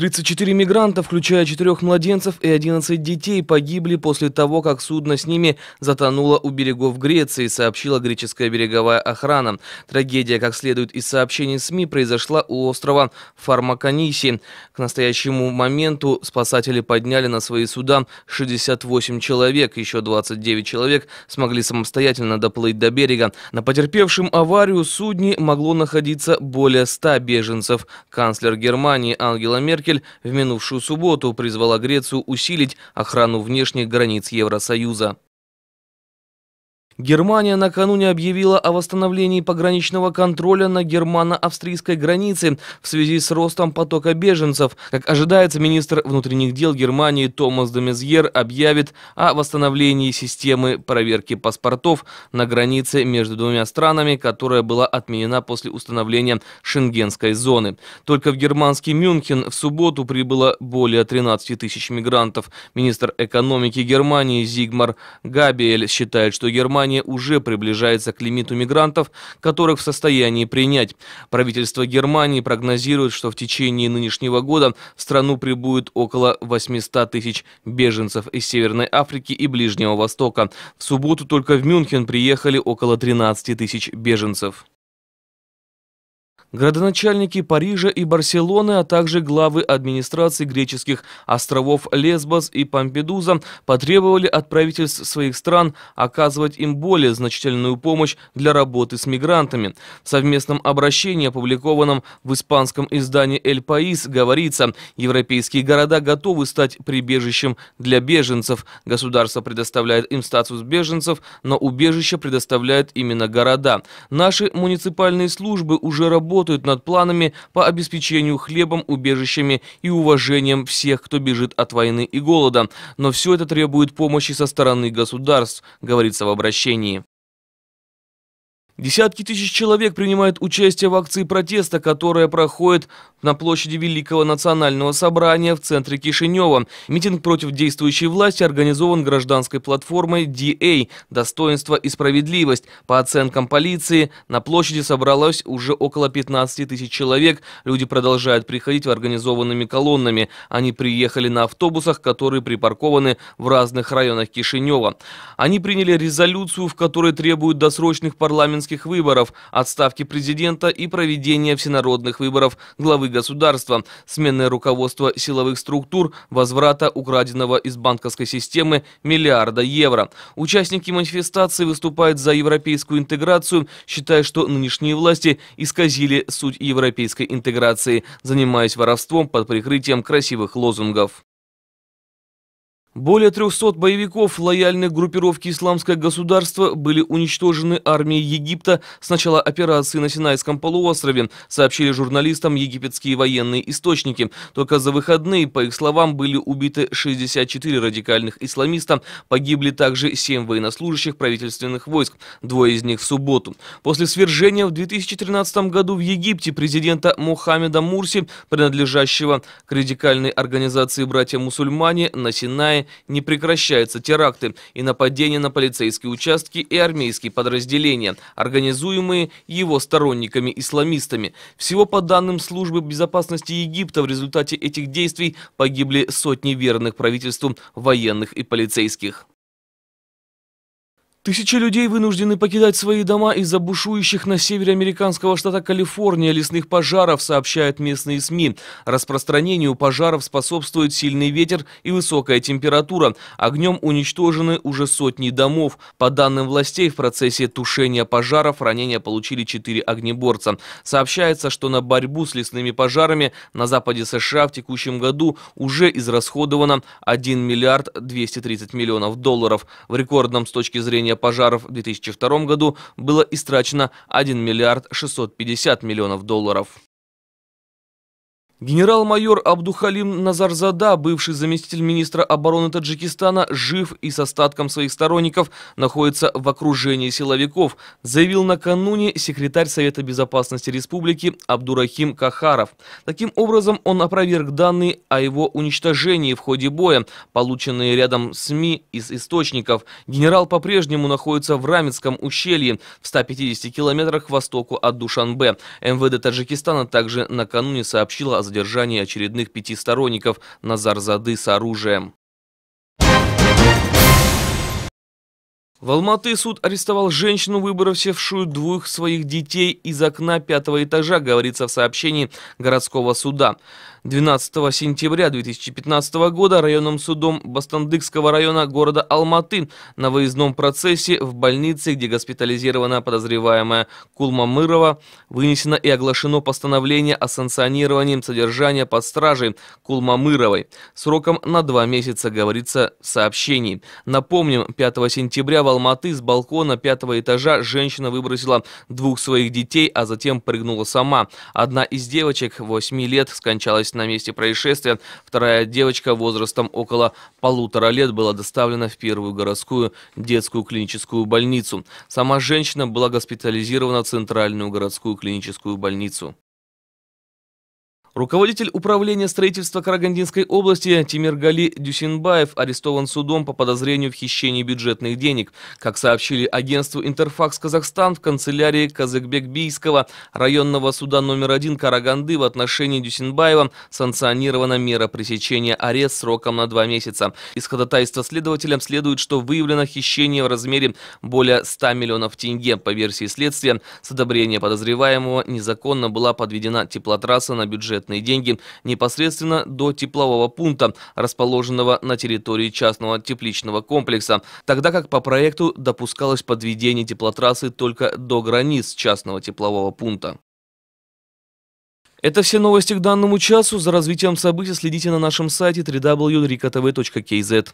34 мигранта, включая четырех младенцев и 11 детей, погибли после того, как судно с ними затонуло у берегов Греции, сообщила греческая береговая охрана. Трагедия, как следует из сообщений СМИ, произошла у острова Фармакониси. К настоящему моменту спасатели подняли на свои суда 68 человек. Еще 29 человек смогли самостоятельно доплыть до берега. На потерпевшем аварию судне могло находиться более 100 беженцев. Канцлер Германии Ангела Меркель Меркель в минувшую субботу призвала Грецию усилить охрану внешних границ Евросоюза. Германия накануне объявила о восстановлении пограничного контроля на германо-австрийской границе в связи с ростом потока беженцев. Как ожидается, министр внутренних дел Германии Томас Демезьер объявит о восстановлении системы проверки паспортов на границе между двумя странами, которая была отменена после установления шенгенской зоны. Только в германский Мюнхен в субботу прибыло более 13 тысяч мигрантов. Министр экономики Германии Зигмар Габиэль считает, что Германия Германия уже приближается к лимиту мигрантов, которых в состоянии принять. Правительство Германии прогнозирует, что в течение нынешнего года в страну прибудет около 800 тысяч беженцев из Северной Африки и Ближнего Востока. В субботу только в Мюнхен приехали около 13 тысяч беженцев. Градоначальники Парижа и Барселоны, а также главы администраций греческих островов Лесбос и Помпедуза потребовали от правительств своих стран оказывать им более значительную помощь для работы с мигрантами. В совместном обращении, опубликованном в испанском издании «Эль Паис», говорится, европейские города готовы стать прибежищем для беженцев. Государство предоставляет им статус беженцев, но убежище предоставляет именно города. Наши муниципальные службы уже работают работают над планами по обеспечению хлебом, убежищами и уважением всех, кто бежит от войны и голода. Но все это требует помощи со стороны государств, говорится в обращении. Десятки тысяч человек принимают участие в акции протеста, которая проходит на площади Великого национального собрания в центре Кишинева. Митинг против действующей власти организован гражданской платформой DA «Достоинство и справедливость». По оценкам полиции, на площади собралось уже около 15 тысяч человек. Люди продолжают приходить в организованными колоннами. Они приехали на автобусах, которые припаркованы в разных районах Кишинева. Они приняли резолюцию, в которой требуют досрочных парламентских парламентских выборов, отставки президента и проведения всенародных выборов главы государства, сменное руководство силовых структур, возврата украденного из банковской системы миллиарда евро. Участники манифестации выступают за европейскую интеграцию, считая, что нынешние власти исказили суть европейской интеграции, занимаясь воровством под прикрытием красивых лозунгов. Более 300 боевиков лояльных группировки «Исламское государство» были уничтожены армией Египта с начала операции на Синайском полуострове, сообщили журналистам египетские военные источники. Только за выходные, по их словам, были убиты 64 радикальных исламиста, погибли также 7 военнослужащих правительственных войск, двое из них в субботу. После свержения в 2013 году в Египте президента Мухаммеда Мурси, принадлежащего к радикальной организации «Братья-мусульмане», на Синае не прекращаются теракты и нападения на полицейские участки и армейские подразделения, организуемые его сторонниками-исламистами. Всего по данным Службы безопасности Египта в результате этих действий погибли сотни верных правительству военных и полицейских. Тысячи людей вынуждены покидать свои дома из-за бушующих на севере американского штата Калифорния лесных пожаров, сообщают местные СМИ. Распространению пожаров способствует сильный ветер и высокая температура. Огнем уничтожены уже сотни домов. По данным властей, в процессе тушения пожаров ранения получили четыре огнеборца. Сообщается, что на борьбу с лесными пожарами на западе США в текущем году уже израсходовано 1 миллиард 230 миллионов долларов. В рекордном с точки зрения тушения пожаров в 2002 году было истрачено 1 миллиард 650 миллионов долларов. Генерал-майор Абдухалим Назарзада, бывший заместитель министра обороны Таджикистана, жив и с остатком своих сторонников находится в окружении силовиков, заявил накануне секретарь Совета Безопасности Республики Абдурахим Кахаров. Таким образом, он опроверг данные о его уничтожении в ходе боя, полученные рядом СМИ из источников. Генерал по-прежнему находится в Рамицком ущелье, в 150 километрах к востоку от Душанбе. МВД Таджикистана также накануне сообщило о задержании очередных пяти сторонников Назарзады с оружием. В Алматы суд арестовал женщину, выбросившую двух своих детей из окна пятого этажа, говорится в сообщении городского суда. 12 сентября 2015 года районным судом Бастандыкского района города Алматы на выездном процессе в больнице, где госпитализирована подозреваемая Кулма Мырова, вынесено и оглашено постановление о санкционировании содержания под стражей Кулма Мыровой сроком на два месяца, говорится в сообщении. Напомним, 5 сентября в Алматы с балкона пятого этажа женщина выбросила двух своих детей, а затем прыгнула сама. Одна из девочек, 8 лет, скончалась на месте происшествия. Вторая девочка возрастом около полутора лет была доставлена в первую городскую детскую клиническую больницу. Сама женщина была госпитализирована в Центральную городскую клиническую больницу. Руководитель управления строительства Карагандинской области Тимиргали Дюсинбаев арестован судом по подозрению в хищении бюджетных денег. Как сообщили агентству «Интерфакс Казахстан» в канцелярии казыкбек районного суда номер один Караганды в отношении Дюсинбаева санкционирована мера пресечения арест сроком на два месяца. Из ходатайства следователям следует, что выявлено хищение в размере более 100 миллионов тенге. По версии следствия, с одобрения подозреваемого незаконно была подведена теплотрасса на бюджет бюджетные деньги непосредственно до теплового пункта, расположенного на территории частного тепличного комплекса, тогда как по проекту допускалось подведение теплотрассы только до границ частного теплового пункта. Это все новости к данному часу. За развитием событий следите на нашем сайте www.rikatv.kz.